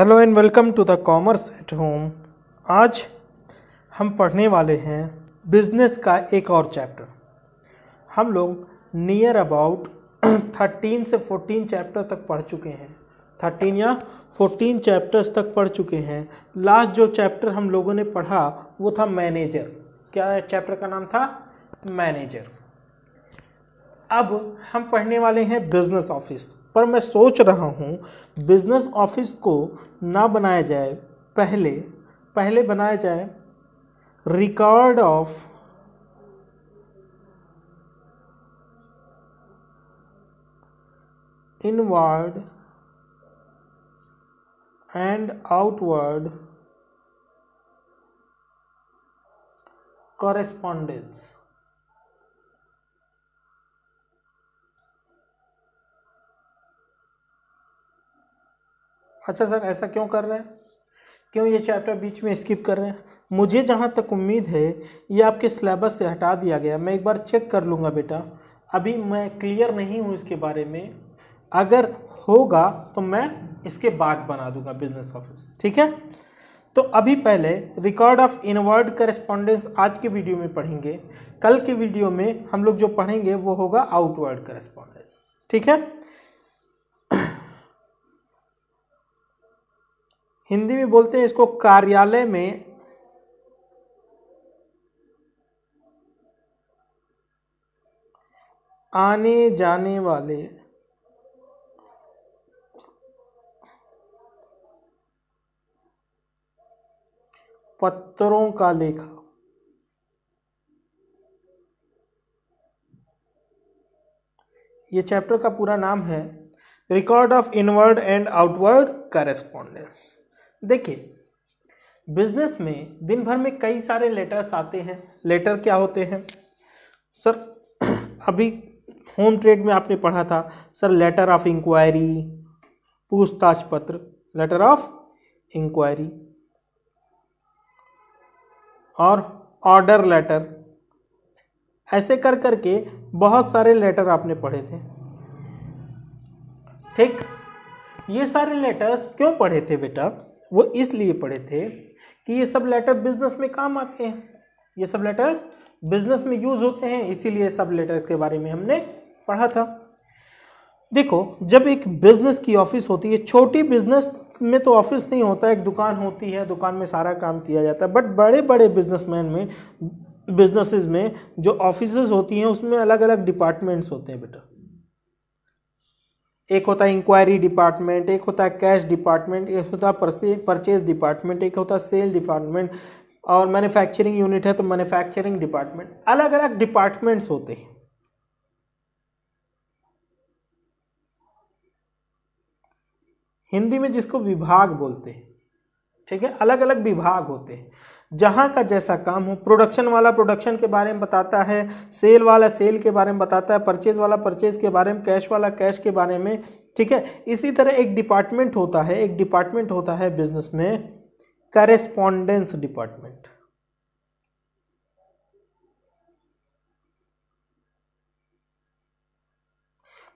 hello and welcome to the commerce at home आज हम पढ़ने वाले हैं बिजनेस का एक और चैप्टर हम लोग नियर अबाउट थर्टीन से फोर्टीन चैप्टर तक पढ़ चुके हैं थर्टीन या फोर्टीन चैप्टर्स तक पढ़ चुके हैं लास्ट जो चैप्टर हम लोगों ने पढ़ा वो था मैनेजर क्या चैप्टर का नाम था मैनेजर अब हम पढ़ने वाले हैं बिजनेस ऑफिस पर मैं सोच रहा हूँ बिजनेस ऑफिस को ना बनाया जाए पहले पहले बनाया जाए record of inward and outward correspondence अच्छा सर ऐसा क्यों कर रहे हैं क्यों ये चैप्टर बीच में स्किप कर रहे हैं मुझे जहाँ तक उम्मीद है ये आपके सिलेबस से हटा दिया गया मैं एक बार चेक कर लूँगा बेटा अभी मैं क्लियर नहीं हूँ इसके बारे में अगर होगा तो मैं इसके बाद बना दूंगा बिजनेस ऑफिस ठीक है तो अभी पहले रिकॉर्ड ऑफ इनवर्ड करस्पॉन्डेंस आज के वीडियो में पढ़ेंगे कल के वीडियो में हम लोग जो पढ़ेंगे वो होगा आउटवर्ड करस्पॉन्डेंस ठीक है हिंदी में बोलते हैं इसको कार्यालय में आने जाने वाले पत्रों का लेखा ये चैप्टर का पूरा नाम है record of inward and outward correspondence देखिए बिजनेस में दिन भर में कई सारे लेटर्स आते हैं लेटर क्या होते हैं सर अभी होम ट्रेड में आपने पढ़ा था सर लेटर ऑफ इंक्वायरी पूछताछ पत्र लेटर ऑफ इंक्वायरी और ऑर्डर लेटर ऐसे कर करके बहुत सारे लेटर आपने पढ़े थे ठीक ये सारे लेटर्स क्यों पढ़े थे बेटा वो इसलिए पढ़े थे कि ये सब लेटर बिजनेस में काम आते हैं ये सब लेटर्स बिजनेस में यूज़ होते हैं इसीलिए सब लेटर के बारे में हमने पढ़ा था देखो जब एक बिजनेस की ऑफिस होती है छोटी बिजनेस में तो ऑफिस नहीं होता एक दुकान होती है दुकान में सारा काम किया जाता है बट बड़े बड़े बिजनेसमैन में बिजनेसेस में जो ऑफिसेज होती हैं उसमें अलग अलग डिपार्टमेंट्स होते हैं बेटा एक होता है इंक्वायरी डिपार्टमेंट एक होता है कैश डिपार्टमेंट एक होता है परचेज डिपार्टमेंट एक होता है सेल डिपार्टमेंट और मैन्युफैक्चरिंग यूनिट है तो मैन्युफैक्चरिंग डिपार्टमेंट अलग अलग डिपार्टमेंट्स होते हैं हिंदी में जिसको विभाग बोलते हैं ठीक है अलग अलग विभाग होते हैं जहाँ का जैसा काम हो प्रोडक्शन वाला प्रोडक्शन के बारे में बताता है सेल वाला सेल के बारे में बताता है परचेज वाला परचेज के बारे में कैश वाला कैश के बारे में ठीक है इसी तरह एक डिपार्टमेंट होता है एक डिपार्टमेंट होता है बिजनेस में करेस्पॉन्डेंस डिपार्टमेंट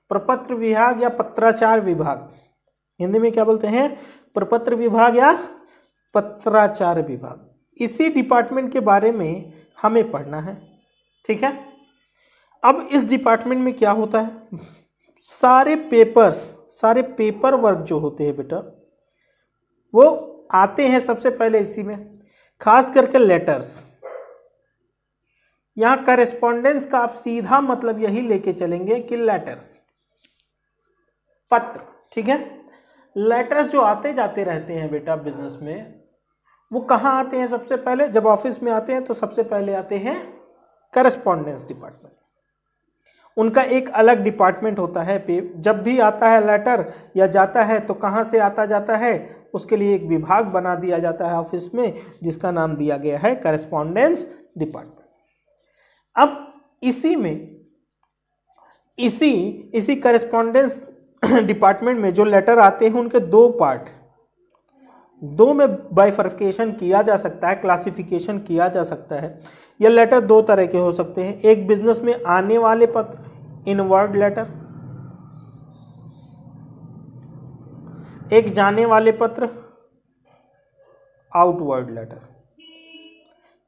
प्रपत्र विभाग या पत्राचार विभाग हिंदी में क्या बोलते हैं प्रपत्र विभाग या पत्राचार विभाग इसी डिपार्टमेंट के बारे में हमें पढ़ना है ठीक है अब इस डिपार्टमेंट में क्या होता है सारे पेपर्स सारे पेपर वर्क जो होते हैं बेटा वो आते हैं सबसे पहले इसी में खास करके लेटर्स यहाँ करस्पॉन्डेंस का आप सीधा मतलब यही लेके चलेंगे कि लेटर्स पत्र ठीक है लेटर्स जो आते जाते रहते हैं बेटा बिजनेस में वो कहाँ आते हैं सबसे पहले जब ऑफिस में आते हैं तो सबसे पहले आते हैं करस्पॉन्डेंस डिपार्टमेंट उनका एक अलग डिपार्टमेंट होता है पे जब भी आता है लेटर या जाता है तो कहाँ से आता जाता है उसके लिए एक विभाग बना दिया जाता है ऑफिस में जिसका नाम दिया गया है करस्पॉन्डेंस डिपार्टमेंट अब इसी में इसी इसी करस्पॉन्डेंस डिपार्टमेंट में जो लेटर आते हैं उनके दो पार्ट दो में बाइफर्केशन किया जा सकता है क्लासिफिकेशन किया जा सकता है यह लेटर दो तरह के हो सकते हैं एक बिजनेस में आने वाले पत्र इनवर्ड लेटर एक जाने वाले पत्र आउटवर्ड लेटर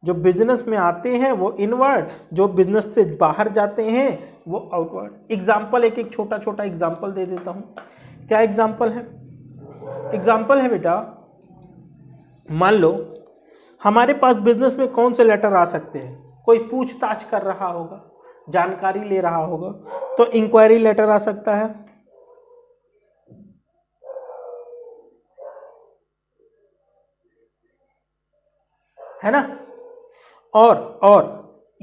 जो बिजनेस में आते हैं वो इनवर्ड जो बिजनेस से बाहर जाते हैं वो आउटवर्ड एग्जाम्पल एक एक छोटा छोटा एग्जाम्पल दे देता हूँ क्या एग्जाम्पल है एग्जाम्पल है बेटा मान लो हमारे पास बिजनेस में कौन से लेटर आ सकते हैं कोई पूछताछ कर रहा होगा जानकारी ले रहा होगा तो इंक्वायरी लेटर आ सकता है है ना और और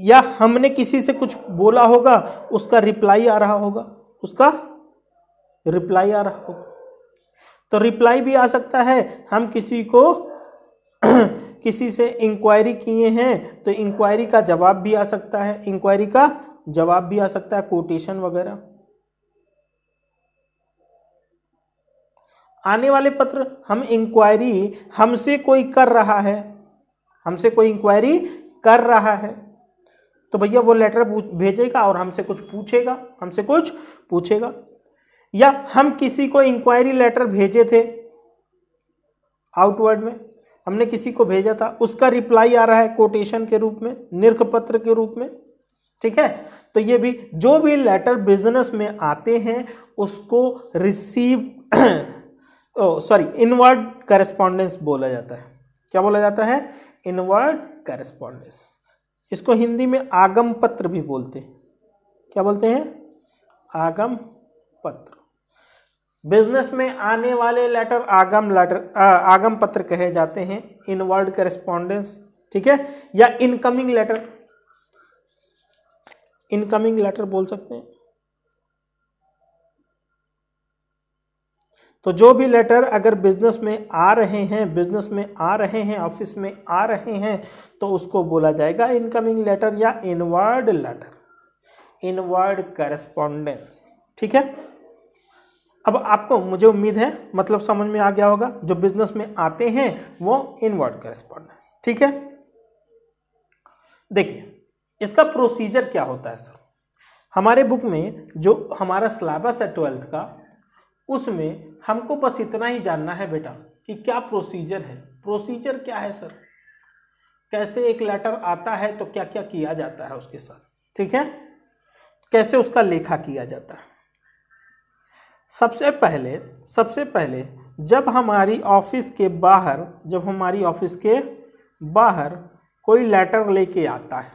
या हमने किसी से कुछ बोला होगा उसका रिप्लाई आ रहा होगा उसका रिप्लाई आ रहा होगा तो रिप्लाई भी आ सकता है हम किसी को किसी से इंक्वायरी किए हैं तो इंक्वायरी का जवाब भी आ सकता है इंक्वायरी का जवाब भी आ सकता है कोटेशन वगैरह आने वाले पत्र हम इंक्वायरी हमसे कोई कर रहा है हमसे कोई इंक्वायरी कर रहा है तो भैया वो लेटर भेजेगा और हमसे कुछ पूछेगा हमसे कुछ पूछेगा या हम किसी को इंक्वायरी लेटर भेजे थे आउटवर्ड में हमने किसी को भेजा था उसका रिप्लाई आ रहा है कोटेशन के रूप में निर्ख पत्र के रूप में ठीक है तो ये भी जो भी लेटर बिजनेस में आते हैं उसको रिसीव सॉरी इनवर्ड करस्पॉन्डेंस बोला जाता है क्या बोला जाता है इनवर्ड करस्पॉन्डेंस इसको हिंदी में आगम पत्र भी बोलते हैं क्या बोलते हैं आगम पत्र बिजनेस में आने वाले लेटर आगम लेटर आगम पत्र कहे जाते हैं इनवर्ड करेस्पॉन्डेंस ठीक है या इनकमिंग लेटर इनकमिंग लेटर बोल सकते हैं तो जो भी लेटर अगर बिजनेस में आ रहे हैं बिजनेस में आ रहे हैं ऑफिस में आ रहे हैं तो उसको बोला जाएगा इनकमिंग लेटर या इनवर्ड लेटर इनवर्ड करस्पॉन्डेंस ठीक है अब आपको मुझे उम्मीद है मतलब समझ में आ गया होगा जो बिजनेस में आते हैं वो इनवर्ड करेस्पॉन्डेंस ठीक है देखिए इसका प्रोसीजर क्या होता है सर हमारे बुक में जो हमारा सिलेबस है ट्वेल्थ का उसमें हमको बस इतना ही जानना है बेटा कि क्या प्रोसीजर है प्रोसीजर क्या है सर कैसे एक लेटर आता है तो क्या क्या किया जाता है उसके साथ ठीक है कैसे उसका लेखा किया जाता है सबसे पहले सबसे पहले जब हमारी ऑफिस के बाहर जब हमारी ऑफिस के बाहर कोई लेटर लेके आता है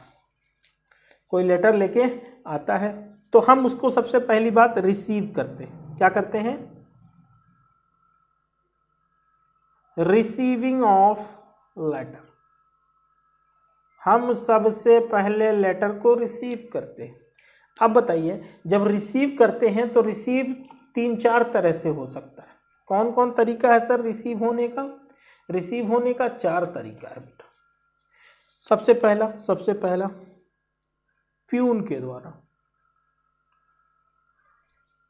कोई लेटर लेके आता है तो हम उसको सबसे पहली बात रिसीव करते हैं क्या करते हैं रिसीविंग ऑफ लेटर हम सबसे पहले लेटर को रिसीव करते हैं अब बताइए जब रिसीव करते हैं तो रिसीव तीन चार तरह से हो सकता है कौन कौन तरीका है सर रिसीव होने का रिसीव होने का चार तरीका है बेटा सबसे पहला सबसे पहला प्यून के द्वारा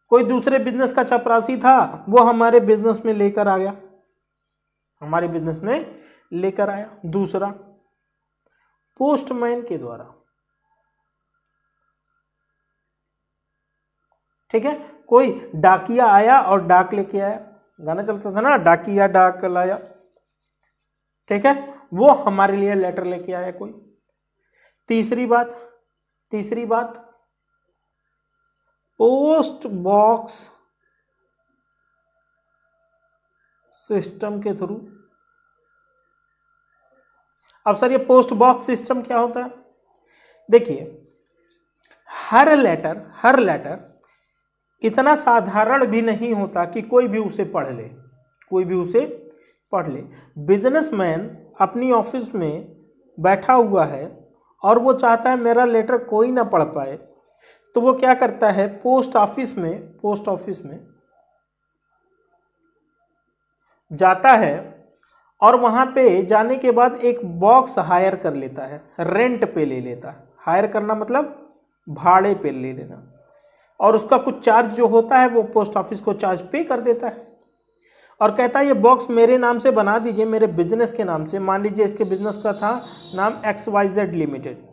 कोई दूसरे बिजनेस का चपरासी था वो हमारे बिजनेस में लेकर आ गया हमारे बिजनेस में लेकर आया दूसरा पोस्टमैन के द्वारा ठीक है कोई डाकिया आया और डाक लेके आया गाना चलता था ना डाकिया डाक लाया ठीक है वो हमारे लिए लेटर लेके आया कोई तीसरी बात तीसरी बात पोस्ट बॉक्स सिस्टम के थ्रू अब सर ये पोस्ट बॉक्स सिस्टम क्या होता है देखिए हर लेटर हर लेटर इतना साधारण भी नहीं होता कि कोई भी उसे पढ़ ले कोई भी उसे पढ़ ले बिजनेसमैन अपनी ऑफिस में बैठा हुआ है और वो चाहता है मेरा लेटर कोई ना पढ़ पाए तो वो क्या करता है पोस्ट ऑफिस में पोस्ट ऑफिस में जाता है और वहाँ पे जाने के बाद एक बॉक्स हायर कर लेता है रेंट पे ले लेता है हायर करना मतलब भाड़े पे ले लेना और उसका कुछ चार्ज जो होता है वो पोस्ट ऑफिस को चार्ज पे कर देता है और कहता है ये बॉक्स मेरे नाम से बना दीजिए मेरे बिजनेस के नाम से मान लीजिए इसके बिजनेस का था नाम एक्स वाई जेड लिमिटेड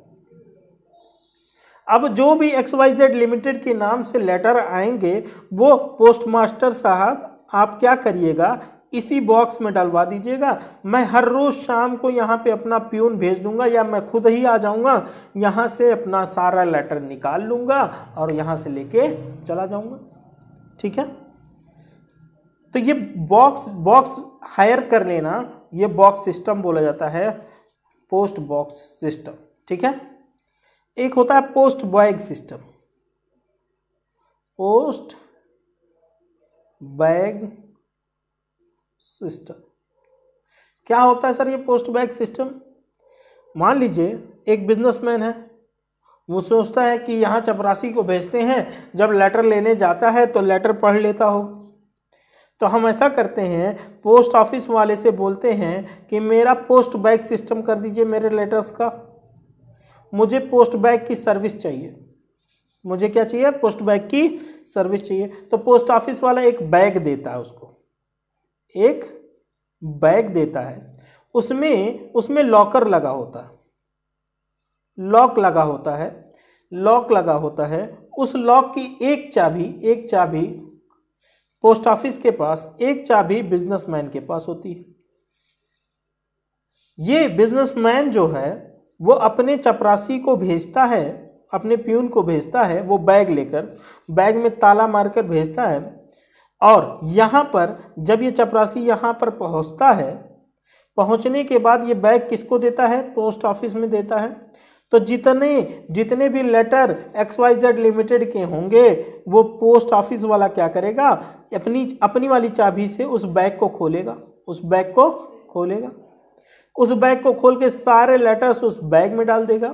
अब जो भी एक्स वाई जेड लिमिटेड के नाम से लेटर आएंगे वो पोस्ट मास्टर साहब आप क्या करिएगा इसी बॉक्स में डलवा दीजिएगा मैं हर रोज़ शाम को यहाँ पे अपना प्यून भेज दूंगा या मैं खुद ही आ जाऊँगा यहाँ से अपना सारा लेटर निकाल लूँगा और यहाँ से लेके चला जाऊँगा ठीक है तो ये बॉक्स बॉक्स हायर कर लेना ये बॉक्स सिस्टम बोला जाता है पोस्ट बॉक्स सिस्टम ठीक है एक होता है post bag system post bag system क्या होता है सर ये पोस्ट बैग सिस्टम मान लीजिए एक बिजनेसमैन है वो सोचता है कि यहाँ चपरासी को भेजते हैं जब लेटर लेने जाता है तो लेटर पढ़ लेता हो तो हम ऐसा करते हैं पोस्ट ऑफिस वाले से बोलते हैं कि मेरा पोस्ट बैग सिस्टम कर दीजिए मेरे लेटर्स का मुझे पोस्ट बैग की सर्विस चाहिए मुझे क्या चाहिए पोस्ट बैग की सर्विस चाहिए तो पोस्ट ऑफिस वाला एक बैग देता है उसको एक बैग देता है उसमें उसमें लॉकर लगा होता है लॉक लगा होता है लॉक लगा होता है उस लॉक की एक चाबी एक चाबी पोस्ट ऑफिस के पास एक चाबी बिजनेसमैन के पास होती है ये बिजनेसमैन जो है वो अपने चपरासी को भेजता है अपने प्यून को भेजता है वो बैग लेकर बैग में ताला मारकर भेजता है और यहाँ पर जब ये चपरासी यहाँ पर पहुँचता है पहुँचने के बाद ये बैग किसको देता है पोस्ट ऑफिस में देता है तो जितने जितने भी letter X Y Z limited के होंगे वो पोस्ट ऑफिस वाला क्या करेगा अपनी अपनी वाली चाबी से उस बैग को खोलेगा उस बैग को खोलेगा उस बैग को खोल के सारे लेटर्स उस बैग में डाल देगा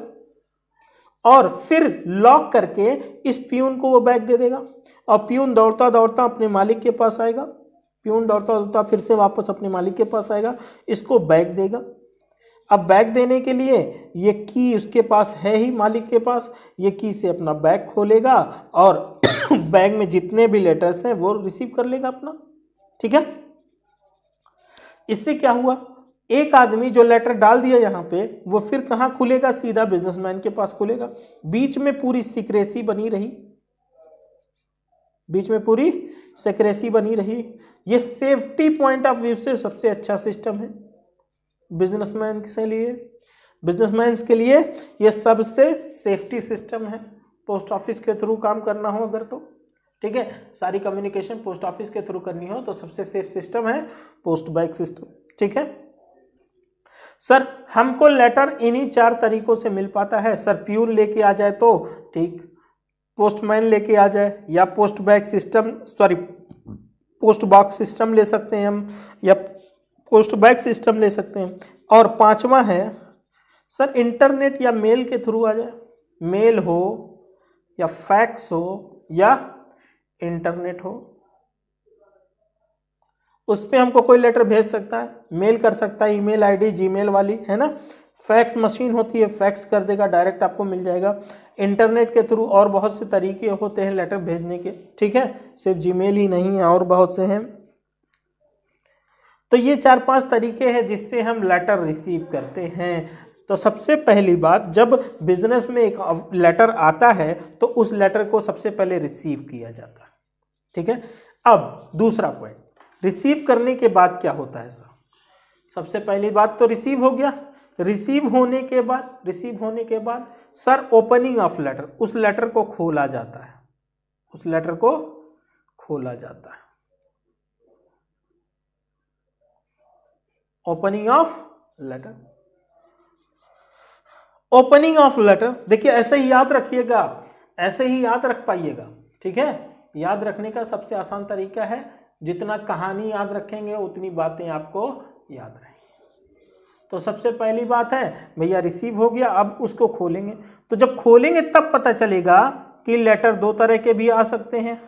और फिर लॉक करके इस प्यून को वो बैग दे देगा और प्यून दौड़ता दौड़ता अपने मालिक के पास आएगा प्यून दौड़ता दौड़ता फिर से वापस अपने मालिक के पास आएगा इसको बैग देगा अब बैग देने के लिए ये की उसके पास है ही मालिक के पास ये की से अपना बैग खोलेगा और बैग में जितने भी लेटर्स हैं वो रिसीव कर लेगा अपना ठीक है इससे क्या हुआ एक आदमी जो लेटर डाल दिया यहाँ पे वो फिर कहाँ खुलेगा सीधा बिजनेसमैन के पास खुलेगा बीच में पूरी सिक्रेसी बनी रही बीच में पूरी सिक्रेसी बनी रही ये सेफ्टी पॉइंट ऑफ व्यू से सबसे अच्छा सिस्टम है बिजनेसमैन के लिए बिजनेसमैन के लिए ये सबसे सेफ्टी सिस्टम है पोस्ट ऑफिस के थ्रू काम करना हो अगर तो ठीक है सारी कम्युनिकेशन पोस्ट ऑफिस के थ्रू करनी हो तो सबसे सेफ सिस्टम है पोस्ट बैक सिस्टम ठीक है सर हमको लेटर इन्हीं चार तरीकों से मिल पाता है सर प्यून लेके आ जाए तो ठीक पोस्टमैन लेके आ जाए या post bag system sorry post box system ले सकते हैं हम या पोस्ट बैग सिस्टम ले सकते हैं और पांचवा है सर इंटरनेट या मेल के थ्रू आ जाए मेल हो या फैक्स हो या इंटरनेट हो उस पर हमको कोई लेटर भेज सकता है मेल कर सकता है ईमेल आईडी जीमेल वाली है ना फैक्स मशीन होती है फैक्स कर देगा डायरेक्ट आपको मिल जाएगा इंटरनेट के थ्रू और बहुत से तरीके होते हैं लेटर भेजने के ठीक है सिर्फ जीमेल ही नहीं है और बहुत से हैं तो ये चार पांच तरीके हैं जिससे हम लेटर रिसीव करते हैं तो सबसे पहली बात जब बिजनेस में एक लेटर आता है तो उस लेटर को सबसे पहले रिसीव किया जाता है ठीक है अब दूसरा पॉइंट रिसीव करने के बाद क्या होता है सर सबसे पहली बात तो रिसीव हो गया रिसीव होने के बाद रिसीव होने के बाद सर ओपनिंग ऑफ लेटर उस लेटर को खोला जाता है उस लेटर को खोला जाता है opening of letter opening of letter देखिए ऐसे ही याद रखिएगा आप ऐसे ही याद रख पाइएगा ठीक है याद रखने का सबसे आसान तरीका है जितना कहानी याद रखेंगे उतनी बातें आपको याद रहेंगी तो सबसे पहली बात है भैया रिसीव हो गया अब उसको खोलेंगे तो जब खोलेंगे तब पता चलेगा कि लेटर दो तरह के भी आ सकते हैं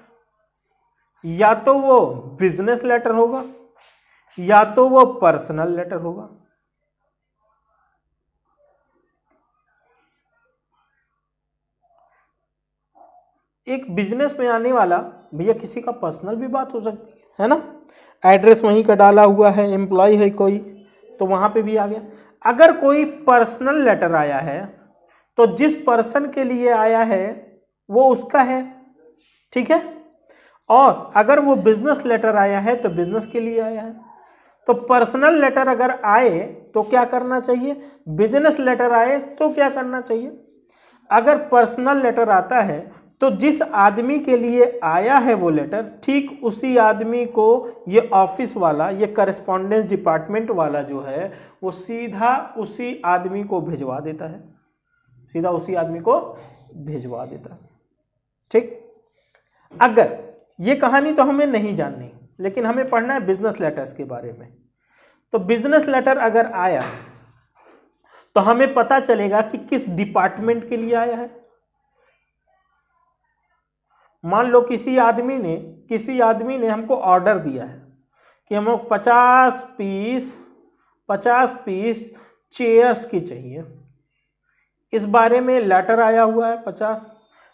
या तो वो बिजनेस लेटर होगा या तो वो पर्सनल लेटर होगा एक बिजनेस में आने वाला भैया किसी का पर्सनल भी बात हो सकती है है ना एड्रेस वहीं का डाला हुआ है एम्प्लॉय है कोई तो वहाँ पे भी आ गया अगर कोई पर्सनल लेटर आया है तो जिस पर्सन के लिए आया है वो उसका है ठीक है और अगर वो बिजनेस लेटर आया है तो बिजनेस के लिए आया है तो पर्सनल लेटर अगर आए तो क्या करना चाहिए बिजनेस लेटर आए तो क्या करना चाहिए अगर पर्सनल लेटर आता है तो जिस आदमी के लिए आया है वो लेटर ठीक उसी आदमी को ये ऑफिस वाला ये करस्पॉन्डेंस डिपार्टमेंट वाला जो है वो सीधा उसी आदमी को भिजवा देता है सीधा उसी आदमी को भिजवा देता है ठीक अगर ये कहानी तो हमें नहीं जाननी लेकिन हमें पढ़ना है बिजनेस लेटर्स के बारे में तो बिजनेस लेटर अगर आया तो हमें पता चलेगा कि किस डिपार्टमेंट के लिए आया है मान लो किसी आदमी ने किसी आदमी ने हमको ऑर्डर दिया है कि हमको पचास पीस पचास पीस चेयर्स की चाहिए इस बारे में लेटर आया हुआ है पचास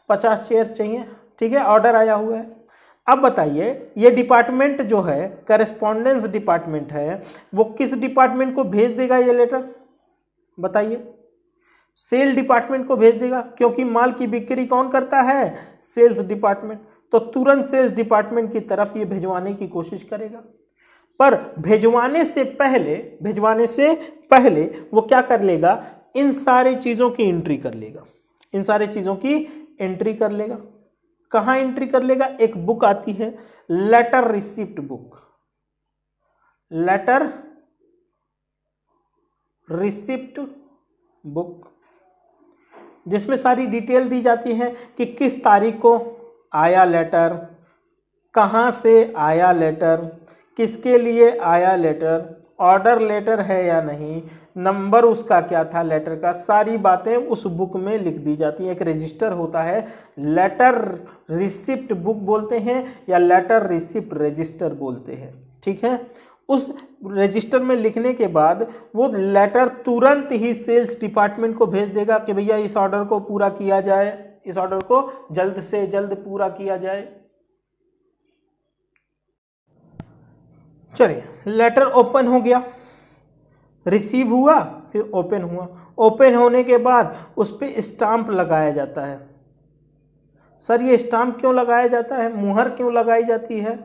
पचास चेयर चाहिए ठीक है ऑर्डर आया हुआ है अब बताइए ये डिपार्टमेंट जो है करस्पॉन्डेंस डिपार्टमेंट है वो किस डिपार्टमेंट को भेज देगा ये लेटर बताइए सेल डिपार्टमेंट को भेज देगा क्योंकि माल की बिक्री कौन करता है सेल्स डिपार्टमेंट तो तुरंत सेल्स डिपार्टमेंट की तरफ ये भेजवाने की कोशिश करेगा पर भेजवाने से पहले भेजवाने से पहले वो क्या कर लेगा इन सारे चीज़ों की एंट्री कर लेगा इन सारे चीज़ों की एंट्री कर लेगा कहाँ एंट्री कर लेगा एक बुक आती है letter receipt book letter receipt book जिसमें सारी डिटेल दी जाती है कि किस तारीख को आया लेटर कहाँ से आया लेटर किसके लिए आया लेटर ऑर्डर लेटर है या नहीं नंबर उसका क्या था लेटर का सारी बातें उस बुक में लिख दी जाती हैं एक रजिस्टर होता है लेटर रिसिप्ट बुक बोलते हैं या लेटर रिसिप्ट रजिस्टर बोलते हैं ठीक है उस रजिस्टर में लिखने के बाद वो लेटर तुरंत ही सेल्स डिपार्टमेंट को भेज देगा कि भैया इस ऑर्डर को पूरा किया जाए इस ऑर्डर को जल्द से जल्द पूरा किया जाए चलिए लेटर ओपन हो गया रिसीव हुआ फिर ओपन हुआ ओपन होने के बाद उस पर स्टाम्प लगाया जाता है सर ये स्टाम्प क्यों लगाया जाता है मुहर क्यों लगाई जाती है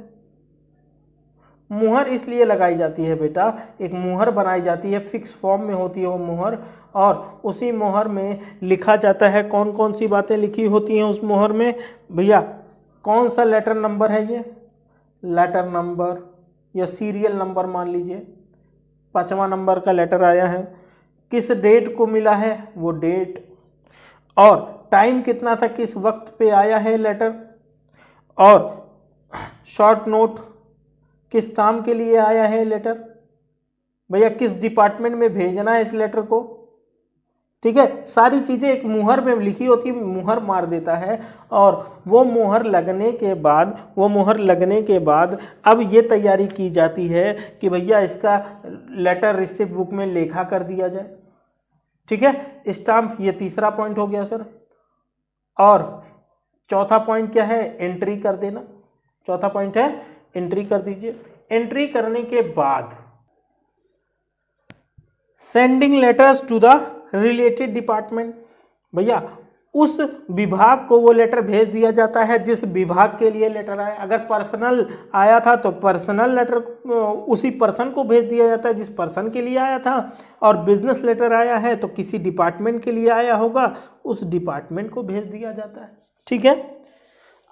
मुहर इसलिए लगाई जाती है बेटा एक मुहर बनाई जाती है फिक्स फॉर्म में होती है वो मुहर और उसी मुहर में लिखा जाता है कौन कौन सी बातें लिखी होती हैं उस मुहर में भैया कौन सा लेटर नंबर है ये लेटर नंबर या सीरियल नंबर मान लीजिए पाँचवा नंबर का लेटर आया है किस डेट को मिला है वो डेट और टाइम कितना था किस वक्त पे आया है लेटर और शॉर्ट नोट किस काम के लिए आया है लेटर भैया किस डिपार्टमेंट में भेजना है इस लेटर को ठीक है सारी चीज़ें एक मुहर में लिखी होती है मुहर मार देता है और वो मुहर लगने के बाद वो मुहर लगने के बाद अब ये तैयारी की जाती है कि भैया इसका लेटर रिसिप्ट बुक में लेखा कर दिया जाए ठीक है स्टाम्प ये तीसरा पॉइंट हो गया सर और चौथा पॉइंट क्या है एंट्री कर देना चौथा पॉइंट है एंट्री कर दीजिए एंट्री करने के बाद sending letters to the related department भैया उस विभाग को वो लेटर भेज दिया जाता है जिस विभाग के लिए लेटर आया अगर पर्सनल आया था तो पर्सनल लेटर उसी पर्सन को भेज दिया जाता है जिस पर्सन के लिए आया था और बिजनेस लेटर आया है तो किसी डिपार्टमेंट के लिए आया होगा उस डिपार्टमेंट को भेज दिया जाता है ठीक है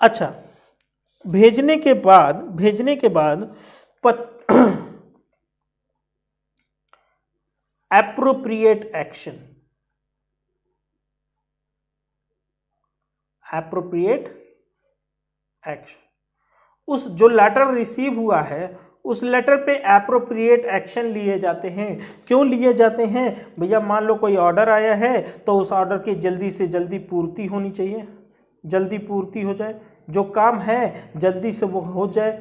अच्छा भेजने के बाद भेजने के बाद एप्रोप्रिएट एक्शन एप्रोप्रिएट एक्शन उस जो लेटर रिसीव हुआ है उस लेटर पे एप्रोप्रिएट एक्शन लिए जाते हैं क्यों लिए जाते हैं भैया मान लो कोई ऑर्डर आया है तो उस ऑर्डर की जल्दी से जल्दी पूर्ति होनी चाहिए जल्दी पूर्ति हो जाए जो काम है जल्दी से वो हो जाए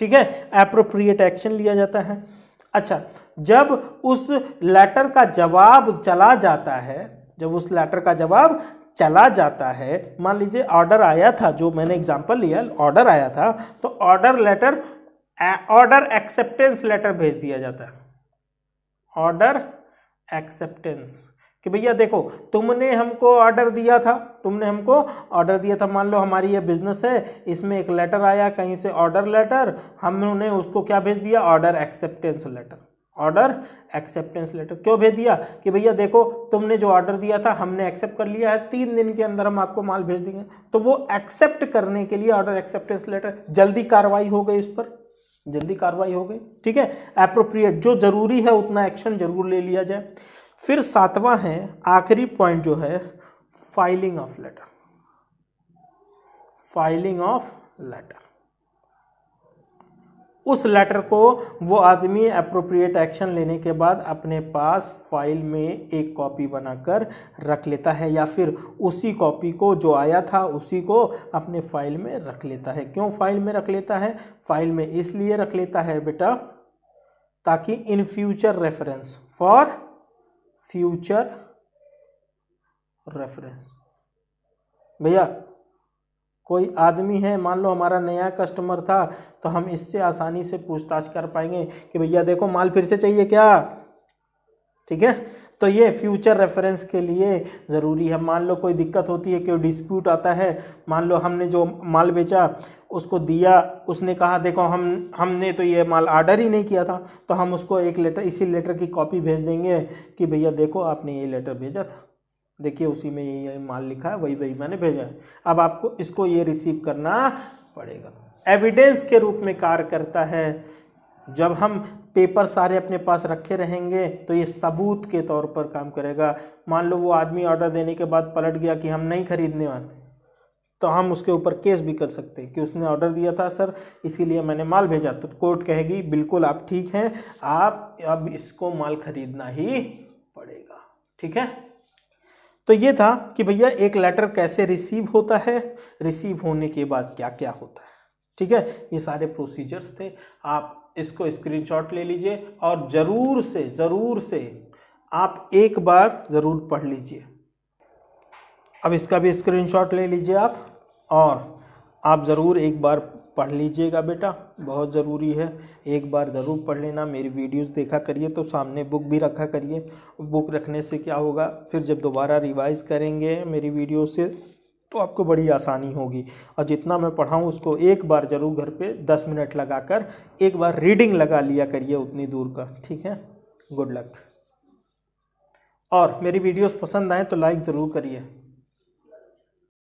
ठीक है अप्रोप्रिएट एक्शन लिया जाता है अच्छा जब उस लेटर का जवाब चला जाता है जब उस लेटर का जवाब चला जाता है मान लीजिए ऑर्डर आया था जो मैंने एग्जांपल लिया ऑर्डर आया था तो order letter order acceptance letter भेज दिया जाता है ऑर्डर एक्सेप्टेंस कि भैया देखो तुमने हमको ऑर्डर दिया था तुमने हमको ऑर्डर दिया था मान लो हमारी ये बिजनेस है इसमें एक लेटर आया कहीं से ऑर्डर लेटर हमने उसको क्या भेज दिया order acceptance letter order acceptance letter क्यों भेज दिया कि भैया देखो तुमने जो ऑर्डर दिया था हमने एक्सेप्ट कर लिया है तीन दिन के अंदर हम आपको माल भेज देंगे तो वो एक्सेप्ट करने के लिए ऑर्डर एक्सेप्टेंस लेटर जल्दी कार्रवाई हो गई इस पर जल्दी कार्रवाई हो गई ठीक है अप्रोप्रिएट जो जरूरी है उतना एक्शन जरूर ले लिया जाए फिर सातवां है आखिरी पॉइंट जो है filing of letter filing of letter उस लेटर को वो आदमी अप्रोप्रिएट एक्शन लेने के बाद अपने पास फाइल में एक कॉपी बनाकर रख लेता है या फिर उसी कॉपी को जो आया था उसी को अपने फाइल में रख लेता है क्यों फाइल में रख लेता है फाइल में इसलिए रख लेता है बेटा ताकि in future reference for future reference भैया कोई आदमी है मान लो हमारा नया कस्टमर था तो हम इससे आसानी से पूछताछ कर पाएंगे कि भैया देखो माल फिर से चाहिए क्या ठीक है तो ये फ्यूचर रेफरेंस के लिए ज़रूरी है मान लो कोई दिक्कत होती है कोई डिस्प्यूट आता है मान लो हमने जो माल बेचा उसको दिया उसने कहा देखो हम हमने तो ये माल आर्डर ही नहीं किया था तो हम उसको एक लेटर इसी लेटर की कॉपी भेज देंगे कि भैया देखो आपने ये लेटर भेजा था देखिए उसी में यही यही माल लिखा है वही वही मैंने भेजा है अब आपको इसको ये रिसीव करना पड़ेगा एविडेंस के रूप में कार्य करता है जब हम पेपर सारे अपने पास रखे रहेंगे तो ये सबूत के तौर पर काम करेगा मान लो वो आदमी ऑर्डर देने के बाद पलट गया कि हम नहीं खरीदने वाले तो हम उसके ऊपर केस भी कर सकते हैं कि उसने ऑर्डर दिया था सर इसीलिए मैंने माल भेजा तो कोर्ट कहेगी बिल्कुल आप ठीक हैं आप अब इसको माल खरीदना ही पड़ेगा ठीक है तो ये था कि भैया एक लेटर कैसे रिसीव होता है रिसीव होने के बाद क्या क्या होता है ठीक है ये सारे प्रोसीजर्स थे आप इसको स्क्रीनशॉट ले लीजिए और ज़रूर से ज़रूर से आप एक बार ज़रूर पढ़ लीजिए अब इसका भी स्क्रीनशॉट ले लीजिए आप और आप ज़रूर एक बार पढ़ लीजिएगा बेटा बहुत ज़रूरी है एक बार ज़रूर पढ़ लेना मेरी वीडियोस देखा करिए तो सामने बुक भी रखा करिए बुक रखने से क्या होगा फिर जब दोबारा रिवाइज़ करेंगे मेरी वीडियो से तो आपको बड़ी आसानी होगी और जितना मैं पढ़ाऊँ उसको एक बार ज़रूर घर पे दस मिनट लगाकर एक बार रीडिंग लगा लिया करिए उतनी दूर का ठीक है गुड लक और मेरी वीडियोस पसंद आएँ तो लाइक ज़रूर करिए